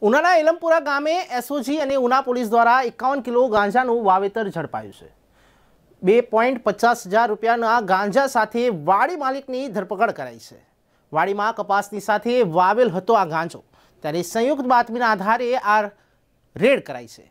ઉનાના એલમપુરા ગામે એસઓજી અને ઉના પોલીસ દ્વારા એકાવન કિલો ગાંજાનું વાવેતર ઝડપાયું છે બે પોઈન્ટ પચાસ હજાર રૂપિયાના ગાંજા સાથે વાડી માલિકની ધરપકડ કરાઈ છે વાડીમાં કપાસની સાથે વાવેલ હતો આ ગાંજો ત્યારે સંયુક્ત બાતમીના આધારે આ રેડ કરાઈ છે